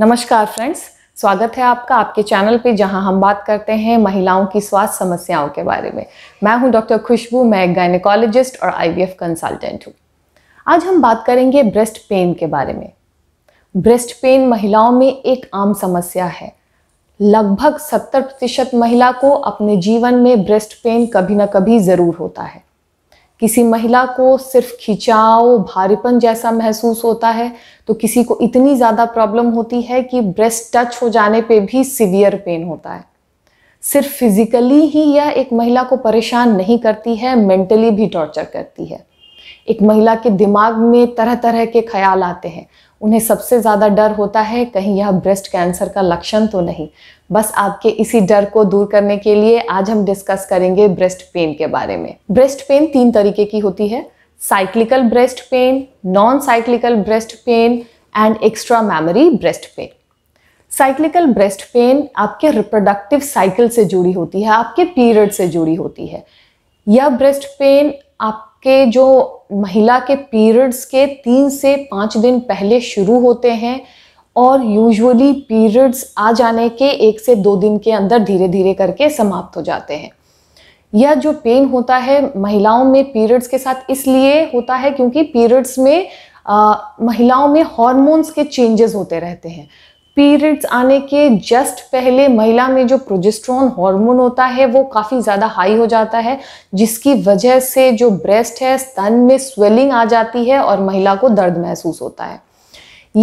नमस्कार फ्रेंड्स स्वागत है आपका आपके चैनल पे जहां हम बात करते हैं महिलाओं की स्वास्थ्य समस्याओं के बारे में मैं हूं डॉक्टर खुशबू मैं एक गायनिकोलॉजिस्ट और आईवीएफ कंसल्टेंट हूं आज हम बात करेंगे ब्रेस्ट पेन के बारे में ब्रेस्ट पेन महिलाओं में एक आम समस्या है लगभग सत्तर प्रतिशत महिला को अपने जीवन में ब्रेस्ट पेन कभी ना कभी ज़रूर होता है किसी महिला को सिर्फ खिंचाव भारीपन जैसा महसूस होता है तो किसी को इतनी ज़्यादा प्रॉब्लम होती है कि ब्रेस्ट टच हो जाने पे भी सिवियर पेन होता है सिर्फ फिजिकली ही यह एक महिला को परेशान नहीं करती है मेंटली भी टॉर्चर करती है एक महिला के दिमाग में तरह तरह के ख्याल आते हैं उन्हें सबसे ज़्यादा डर होता है कहीं यह ब्रेस्ट कैंसर का लक्षण तो नहीं बस आपके इसी डर को दूर करने के लिए आज हम डिस्कस करेंगे ब्रेस्ट पेन के बारे में ब्रेस्ट पेन तीन तरीके की होती है cyclical breast pain non cyclical breast pain and extra mammary breast pain cyclical breast pain आपके रिप्रोडक्टिव साइकिल से जुड़ी होती है आपके पीरियड से जुड़ी होती है यह ब्रेस्ट पेन आप कि जो महिला के पीरियड्स के तीन से पाँच दिन पहले शुरू होते हैं और यूजुअली पीरियड्स आ जाने के एक से दो दिन के अंदर धीरे धीरे करके समाप्त हो जाते हैं यह जो पेन होता है महिलाओं में पीरियड्स के साथ इसलिए होता है क्योंकि पीरियड्स में आ, महिलाओं में हॉर्मोन्स के चेंजेस होते रहते हैं पीरियड्स आने के जस्ट पहले महिला में जो प्रोजेस्ट्रॉन हार्मोन होता है वो काफ़ी ज़्यादा हाई हो जाता है जिसकी वजह से जो ब्रेस्ट है स्तन में स्वेलिंग आ जाती है और महिला को दर्द महसूस होता है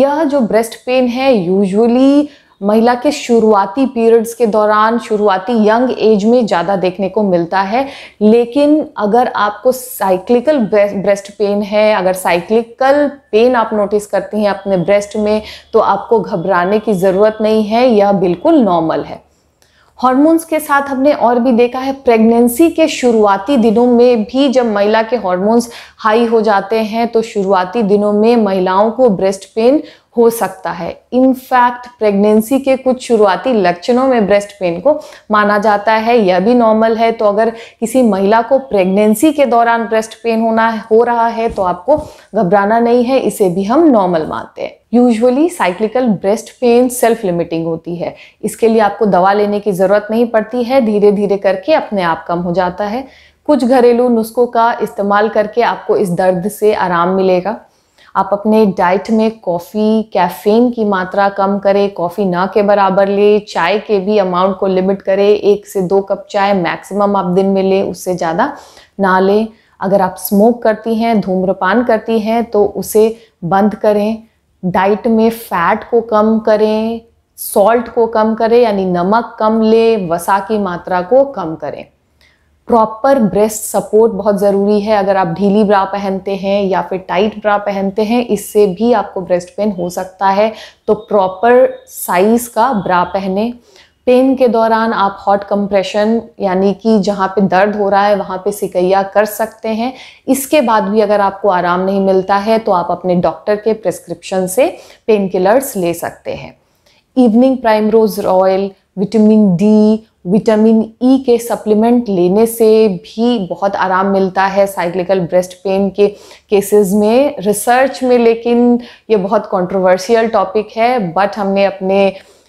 यह जो ब्रेस्ट पेन है यूजुअली महिला के शुरुआती पीरियड्स के दौरान शुरुआती यंग एज में ज़्यादा देखने को मिलता है लेकिन अगर आपको साइक्लिकल ब्रेस्ट पेन है अगर साइक्लिकल पेन आप नोटिस करती हैं अपने ब्रेस्ट में तो आपको घबराने की ज़रूरत नहीं है यह बिल्कुल नॉर्मल है हॉर्मोन्स के साथ हमने और भी देखा है प्रेगनेंसी के शुरुआती दिनों में भी जब महिला के हॉर्मोन्स हाई हो जाते हैं तो शुरुआती दिनों में महिलाओं को ब्रेस्ट पेन हो सकता है इनफैक्ट प्रेगनेंसी के कुछ शुरुआती लक्षणों में ब्रेस्ट पेन को माना जाता है यह भी नॉर्मल है तो अगर किसी महिला को प्रेगनेंसी के दौरान ब्रेस्ट पेन होना हो रहा है तो आपको घबराना नहीं है इसे भी हम नॉर्मल मानते हैं usually cyclical breast pain self limiting होती है इसके लिए आपको दवा लेने की ज़रूरत नहीं पड़ती है धीरे धीरे करके अपने आप कम हो जाता है कुछ घरेलू नुस्खों का इस्तेमाल करके आपको इस दर्द से आराम मिलेगा आप अपने डाइट में कॉफ़ी कैफीन की मात्रा कम करें कॉफ़ी ना के बराबर लें चाय के भी अमाउंट को लिमिट करें एक से दो कप चाय मैक्सिमम आप दिन में लें उससे ज़्यादा ना लें अगर आप स्मोक करती हैं धूम्रपान करती हैं तो उसे बंद करें डाइट में फैट को कम करें सॉल्ट को कम करें यानी नमक कम ले वसा की मात्रा को कम करें प्रॉपर ब्रेस्ट सपोर्ट बहुत ज़रूरी है अगर आप ढीली ब्रा पहनते हैं या फिर टाइट ब्रा पहनते हैं इससे भी आपको ब्रेस्ट पेन हो सकता है तो प्रॉपर साइज़ का ब्रा पहने पेन के दौरान आप हॉट कंप्रेशन यानी कि जहाँ पे दर्द हो रहा है वहाँ पे सिकैया कर सकते हैं इसके बाद भी अगर आपको आराम नहीं मिलता है तो आप अपने डॉक्टर के प्रिस्क्रिप्शन से पेन किलर्स ले सकते हैं evening primrose oil vitamin D vitamin E e के सप्लीमेंट लेने से भी बहुत आराम मिलता है साइक्लिकल ब्रेस्ट पेन के केसेस में रिसर्च में लेकिन ये बहुत कंट्रोवर्शियल टॉपिक है बट हमने अपने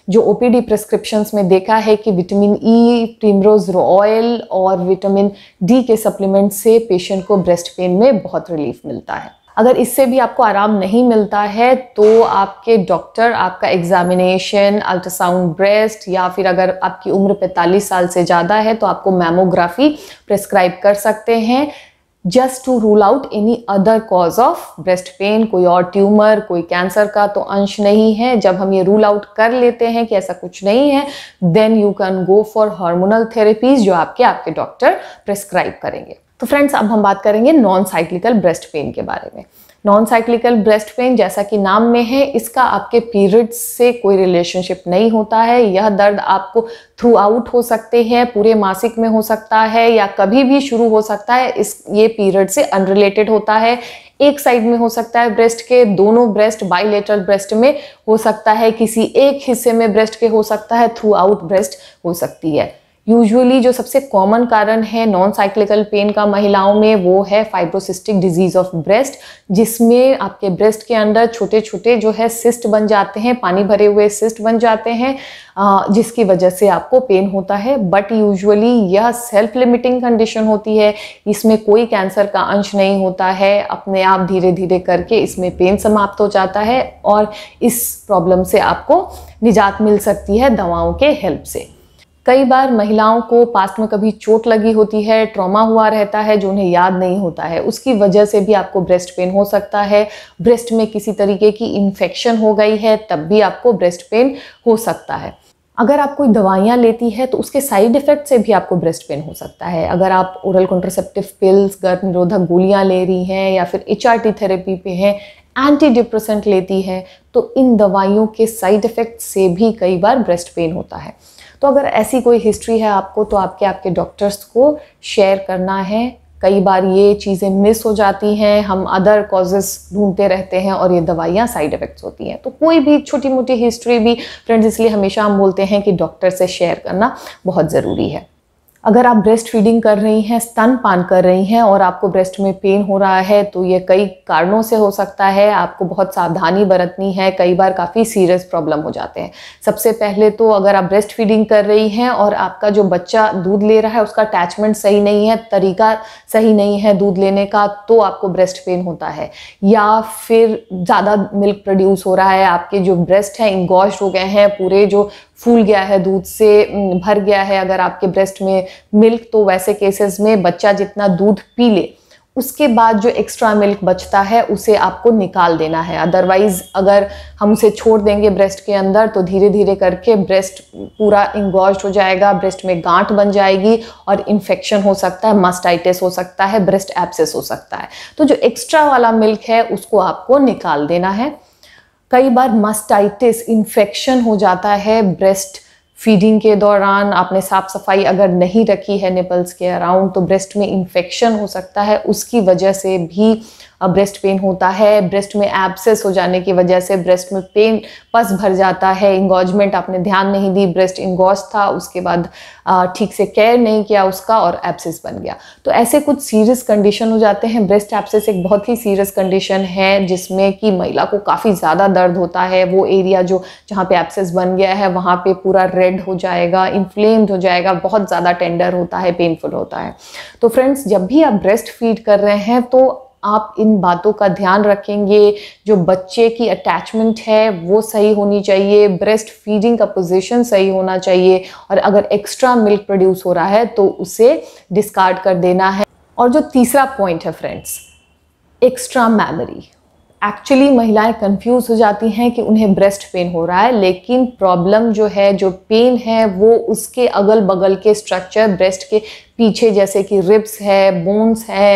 जो ओ पी डी प्रिस्क्रिप्शंस में देखा है कि विटामिन ई प्रीमरोज ऑयल और विटामिन डी के सप्लीमेंट से पेशेंट को ब्रेस्ट पेन में बहुत रिलीफ मिलता है अगर इससे भी आपको आराम नहीं मिलता है तो आपके डॉक्टर आपका एग्जामिनेशन अल्ट्रासाउंड ब्रेस्ट या फिर अगर आपकी उम्र 45 साल से ज़्यादा है तो आपको मैमोग्राफी प्रिस्क्राइब कर सकते हैं just to rule out any other cause of breast pain कोई और ट्यूमर कोई कैंसर का तो अंश नहीं है जब हम ये रूल आउट कर लेते हैं कि ऐसा कुछ नहीं है then you can go for hormonal therapies जो आपके आपके डॉक्टर प्रेस्क्राइब करेंगे तो फ्रेंड्स अब हम बात करेंगे नॉन साइक्लिकल ब्रेस्ट पेन के बारे में नॉन साइक्लिकल ब्रेस्ट पेन जैसा कि नाम में है इसका आपके पीरियड्स से कोई रिलेशनशिप नहीं होता है यह दर्द आपको थ्रू आउट हो सकते हैं पूरे मासिक में हो सकता है या कभी भी शुरू हो सकता है इस ये पीरियड से अनरिलेटेड होता है एक साइड में हो सकता है ब्रेस्ट के दोनों ब्रेस्ट बाइलेटरल ब्रेस्ट में हो सकता है किसी एक हिस्से में ब्रेस्ट के हो सकता है थ्रू आउट ब्रेस्ट हो सकती है यूजुअली जो सबसे कॉमन कारण है नॉन साइक्लिकल पेन का महिलाओं में वो है फाइब्रोसिस्टिक डिजीज ऑफ ब्रेस्ट जिसमें आपके ब्रेस्ट के अंदर छोटे छोटे जो है सिस्ट बन जाते हैं पानी भरे हुए सिस्ट बन जाते हैं जिसकी वजह से आपको पेन होता है बट यूजुअली यह सेल्फ लिमिटिंग कंडीशन होती है इसमें कोई कैंसर का अंश नहीं होता है अपने आप धीरे धीरे करके इसमें पेन समाप्त हो जाता है और इस प्रॉब्लम से आपको निजात मिल सकती है दवाओं के हेल्प से कई बार महिलाओं को पास्ट में कभी चोट लगी होती है ट्रॉमा हुआ रहता है जो उन्हें याद नहीं होता है उसकी वजह से भी आपको ब्रेस्ट पेन हो सकता है ब्रेस्ट में किसी तरीके की इन्फेक्शन हो गई है तब भी आपको ब्रेस्ट पेन हो सकता है अगर आप कोई दवाइयाँ लेती है तो उसके साइड इफ़ेक्ट से भी आपको ब्रेस्ट पेन हो सकता है अगर आप ओरल कॉन्ट्रसेप्टिव पिल्स गर्भ निरोधक गोलियाँ ले रही हैं या फिर एच थेरेपी पे हैं एंटी डिप्रेसेंट लेती है तो इन दवाइयों के साइड इफ़ेक्ट से भी कई बार ब्रेस्ट पेन होता है तो अगर ऐसी कोई हिस्ट्री है आपको तो आपके आपके डॉक्टर्स को शेयर करना है कई बार ये चीज़ें मिस हो जाती हैं हम अदर कॉजेस ढूंढते रहते हैं और ये दवाइयाँ साइड इफ़ेक्ट्स होती हैं तो कोई भी छोटी मोटी हिस्ट्री भी फ्रेंड्स इसलिए हमेशा हम बोलते हैं कि डॉक्टर से शेयर करना बहुत ज़रूरी है अगर आप ब्रेस्ट फीडिंग कर रही हैं स्तनपान कर रही हैं और आपको ब्रेस्ट में पेन हो रहा है तो ये कई कारणों से हो सकता है आपको बहुत सावधानी बरतनी है कई बार काफ़ी सीरियस प्रॉब्लम हो जाते हैं सबसे पहले तो अगर आप ब्रेस्ट फीडिंग कर रही हैं और आपका जो बच्चा दूध ले रहा है उसका अटैचमेंट सही नहीं है तरीका सही नहीं है दूध लेने का तो आपको ब्रेस्ट पेन होता है या फिर ज़्यादा मिल्क प्रोड्यूस हो रहा है आपके जो ब्रेस्ट हैं इंगॉश हो गए हैं पूरे जो फूल गया है दूध से भर गया है अगर आपके ब्रेस्ट में मिल्क तो वैसे केसेस में बच्चा जितना दूध पी ले उसके बाद जो एक्स्ट्रा मिल्क बचता है उसे आपको निकाल देना है अदरवाइज़ अगर हम उसे छोड़ देंगे ब्रेस्ट के अंदर तो धीरे धीरे करके ब्रेस्ट पूरा इंगॉज हो जाएगा ब्रेस्ट में गांठ बन जाएगी और इन्फेक्शन हो सकता है मास्टाइटिस हो सकता है ब्रेस्ट एब्सेस हो सकता है तो जो एक्स्ट्रा वाला मिल्क है उसको आपको निकाल देना है कई बार मस्टाइटिस इन्फेक्शन हो जाता है ब्रेस्ट फीडिंग के दौरान आपने साफ सफाई अगर नहीं रखी है निपल्स के अराउंड तो ब्रेस्ट में इन्फेक्शन हो सकता है उसकी वजह से भी ब्रेस्ट पेन होता है ब्रेस्ट में एब्सेस हो जाने की वजह से ब्रेस्ट में पेन पस भर जाता है इंगॉजमेंट आपने ध्यान नहीं दी ब्रेस्ट इंगॉज था उसके बाद ठीक से केयर नहीं किया उसका और एब्सेस बन गया तो ऐसे कुछ सीरियस कंडीशन हो जाते हैं ब्रेस्ट एब्सेस एक बहुत ही सीरियस कंडीशन है जिसमें कि महिला को काफ़ी ज़्यादा दर्द होता है वो एरिया जो जहाँ पे एब्सेस बन गया है वहाँ पे पूरा रेड हो जाएगा इन्फ्लेम्ड हो जाएगा बहुत ज़्यादा टेंडर होता है पेनफुल होता है तो फ्रेंड्स जब भी आप ब्रेस्ट फीड कर रहे हैं तो आप इन बातों का ध्यान रखेंगे जो बच्चे की अटैचमेंट है वो सही होनी चाहिए ब्रेस्ट फीडिंग का पोजीशन सही होना चाहिए और अगर एक्स्ट्रा मिल्क प्रोड्यूस हो रहा है तो उसे डिस्कार्ड कर देना है और जो तीसरा पॉइंट है फ्रेंड्स एक्स्ट्रा मेमोरी एक्चुअली महिलाएं कंफ्यूज हो जाती हैं कि उन्हें ब्रेस्ट पेन हो रहा है लेकिन प्रॉब्लम जो है जो पेन है वो उसके अगल बगल के स्ट्रक्चर ब्रेस्ट के पीछे जैसे कि रिब्स है बोन्स है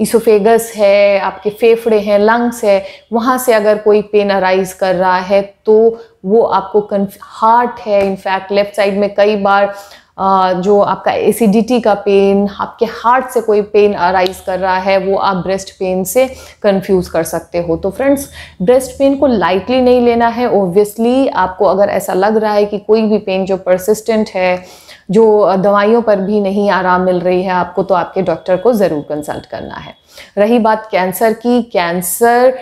इसोफेगस है आपके फेफड़े हैं लंग्स है वहाँ से अगर कोई पेन अराइज कर रहा है तो वो आपको हार्ट है इनफैक्ट लेफ्ट साइड में कई बार जो आपका एसिडिटी का पेन आपके हार्ट से कोई पेन अराइज कर रहा है वो आप ब्रेस्ट पेन से कंफ्यूज कर सकते हो तो फ्रेंड्स ब्रेस्ट पेन को लाइटली नहीं लेना है ओब्वियसली आपको अगर ऐसा लग रहा है कि कोई भी पेन जो परसिस्टेंट है जो दवाइयों पर भी नहीं आराम मिल रही है आपको तो आपके डॉक्टर को ज़रूर कंसल्ट करना है रही बात कैंसर की कैंसर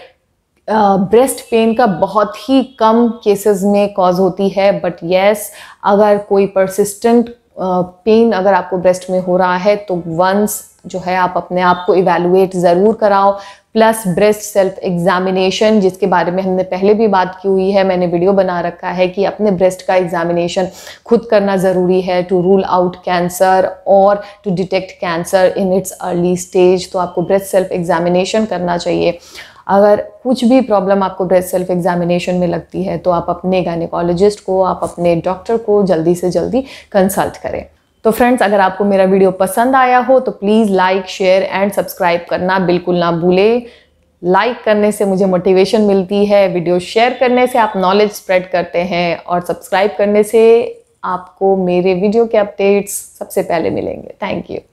ब्रेस्ट uh, पेन का बहुत ही कम केसेस में कॉज होती है बट यस yes, अगर कोई परसिस्टेंट पेन अगर आपको ब्रेस्ट में हो रहा है तो वंस जो है आप अपने आप को इवेलुएट ज़रूर कराओ प्लस ब्रेस्ट सेल्फ एग्जामिनेशन जिसके बारे में हमने पहले भी बात की हुई है मैंने वीडियो बना रखा है कि अपने ब्रेस्ट का एग्जामिनेशन खुद करना ज़रूरी है टू रूल आउट कैंसर और to detect cancer in its early stage तो आपको ब्रेस्ट सेल्फ एग्जामिनेशन करना चाहिए अगर कुछ भी प्रॉब्लम आपको ब्रेस्ट सेल्फ एग्जामिनेशन में लगती है तो आप अपने गायनिकोलॉजिस्ट को आप अपने डॉक्टर को जल्दी से जल्दी कंसल्ट करें तो फ्रेंड्स अगर आपको मेरा वीडियो पसंद आया हो तो please like share and subscribe करना बिल्कुल ना भूलें लाइक like करने से मुझे मोटिवेशन मिलती है वीडियो शेयर करने से आप नॉलेज स्प्रेड करते हैं और सब्सक्राइब करने से आपको मेरे वीडियो के अपडेट्स सबसे पहले मिलेंगे थैंक यू